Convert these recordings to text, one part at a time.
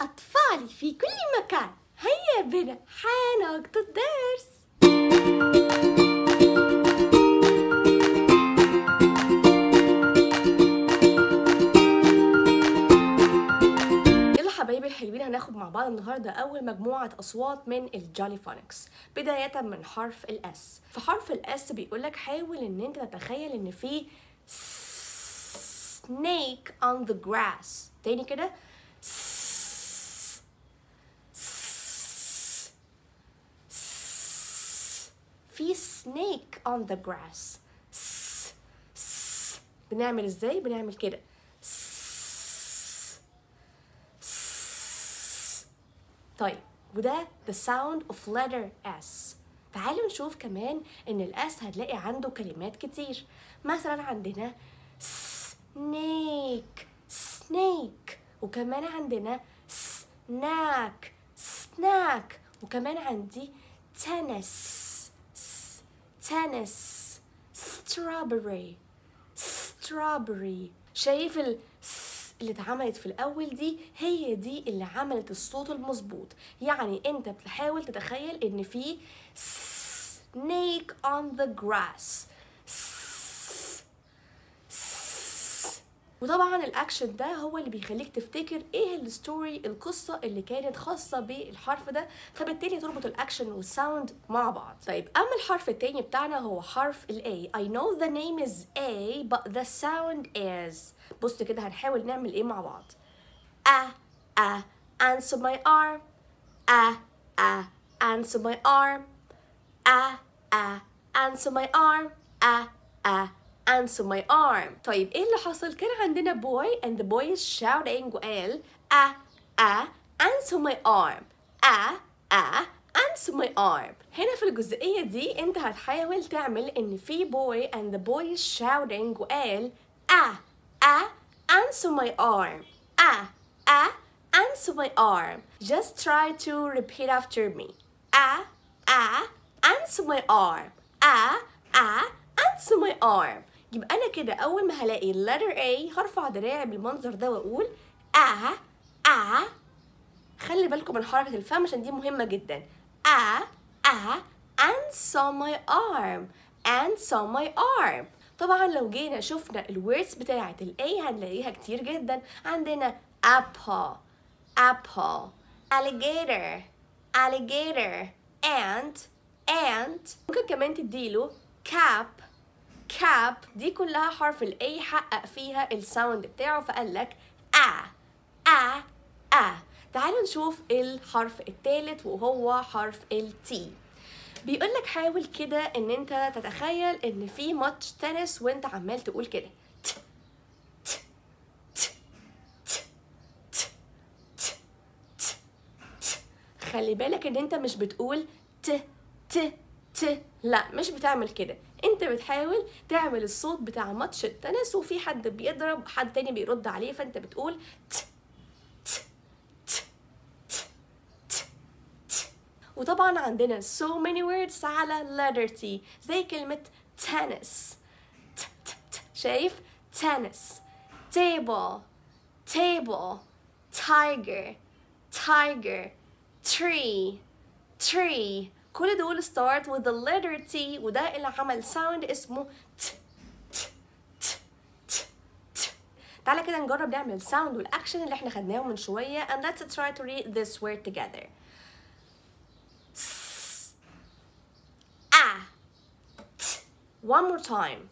أطفالي في كل مكان هيا بنا حان وقت الدرس يلا حبايبي الحلوين هناخد مع بعض النهارده اول مجموعه اصوات من الجولي فونكس بدايه من حرف الاس في حرف الاس بيقولك حاول ان انت تتخيل ان في سنيك on the grass تاني كده في snake on the grass س س بنعمل ازاي بنعمل كده طيب وده the sound of letter S تعالوا نشوف كمان ان الاس هتلاقي عنده كلمات كتير مثلا عندنا سنيك سنيك وكمان عندنا سناك سناك وكمان عندي تنس تنس strawberry strawberry شايف ال اللي اتعملت في الاول دي هي دي اللي عملت الصوت المظبوط يعني انت بتحاول تتخيل ان في snake on the grass وطبعا الاكشن ده هو اللي بيخليك تفتكر ايه الستوري القصه اللي كانت خاصه بالحرف ده فبالتالي تربط الاكشن والساوند مع بعض طيب اما الحرف التاني بتاعنا هو حرف الاي I know the name is A but the sound is بص كده هنحاول نعمل ايه مع بعض A A answer my arm A A answer my arm A A answer my arm A A answer my arm طيب ايه اللي حصل كان عندنا boy and the boy is shouting وقال a a answer my arm a a answer my arm هنا في الجزئية دي انت هتحاول تعمل ان في boy and the boy is shouting وقال a a answer my arm a a answer my arm just try to repeat after me a a answer my arm a a answer my arm يبقى انا كده اول ما هلاقي letter A هرفع دراعي بالمنظر ده واقول اه اه خلي بالكم من حركه الفم عشان دي مهمه جدا اه اه and saw my arm and saw my arm طبعا لو جينا شفنا الوردز بتاعه الاي هنلاقيها كتير جدا عندنا apple apple alligator alligator and and ممكن كمان تديله cap كاب دي كلها حرف الاي حقق فيها الساوند بتاعه فقال لك ا ا ا تعالوا نشوف الحرف الثالث وهو حرف التي بيقول لك حاول كده ان انت تتخيل ان في ماتش تنس وانت عمال تقول كده خلي بالك ان انت مش بتقول ت ت ت لا مش بتعمل كده انت بتحاول تعمل الصوت بتاع ماتش التنس وفي حد بيضرب حد تاني بيرد عليه فانت بتقول ت ت ت ت ت ت وطبعا عندنا so many words على letter T زي كلمة tennis ت ت ت شايف tennis table table tiger tiger tree tree كل دول start with the letter T وده اللي عمل sound اسمه ت ت ت ت ت تعالى كده نجرب نعمل sound والاكشن اللي احنا خدناه من شويه and let's try to read this word together S One more time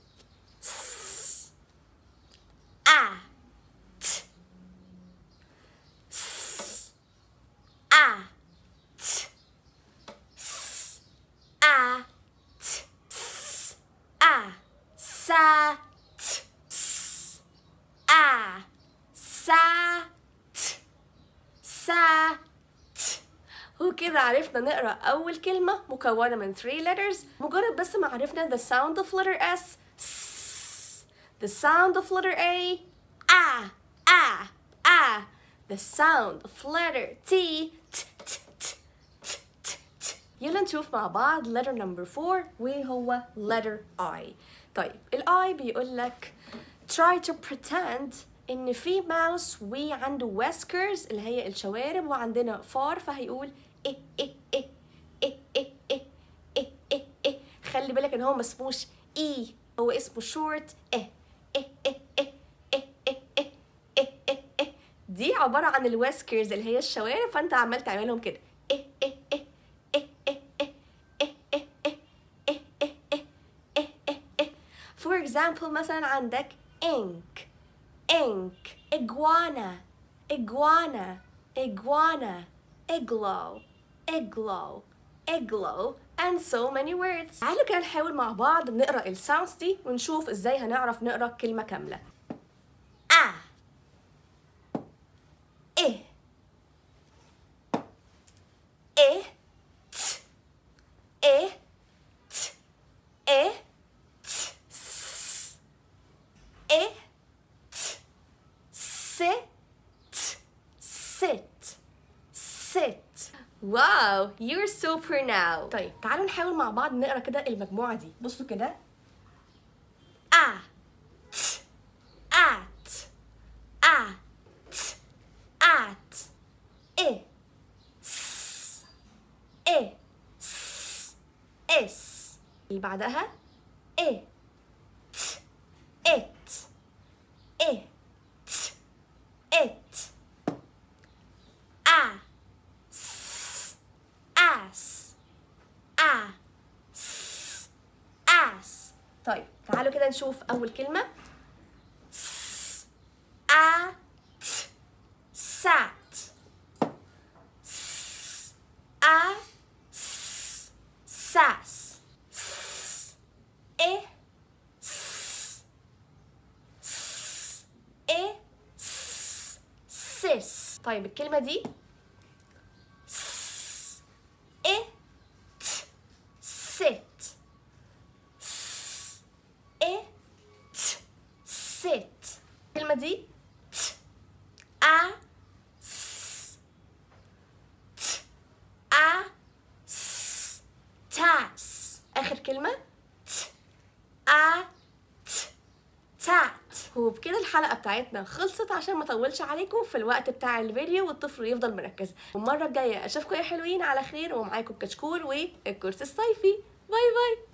وكده عرفنا نقرا اول كلمه مكونه من 3 letters مجرد بس ما عرفنا the sound of letter s the sound of letter a a a a the sound of letter t t t يلا نشوف مع بعض letter number 4 وهو letter I طيب ال I بيقول لك try to pretend ان في ماوس وعنده ويسكرز اللي هي الشوارب وعندنا فار فهيقول خلي بالك إن هو ما اسموش إي هو اسمه شورت إيه دي عبارة عن الويسكرز اللي هي الشوارب فأنت عمال تعملهم كده For example مثلا عندك ink ink iguana iguana iguana igloo aglow aglow and so many words تعالوا كده نحاول مع بعض نقرا الساوندز دي ونشوف ازاي هنعرف نقرا كلمه كامله ا إيه إيه ت إيه ت إيه ت س إيه ت س واو you're سوبر ناو طيب تعالوا نحاول مع بعض نقرا كده المجموعه دي بصوا كده at at at at is is is اللي بعدها is طيب تعالوا كده نشوف اول كلمه at ا a sas e e sis طيب الكلمه دي دي ت ا س ت ا س تاس اخر كلمه ت ا تات وبكده الحلقه بتاعتنا خلصت عشان ما اطولش عليكم في الوقت بتاع الفيديو والطفل يفضل مركز والمره الجايه اشوفكم يا حلوين على خير ومعاكم كشكول والكورس الصيفي باي باي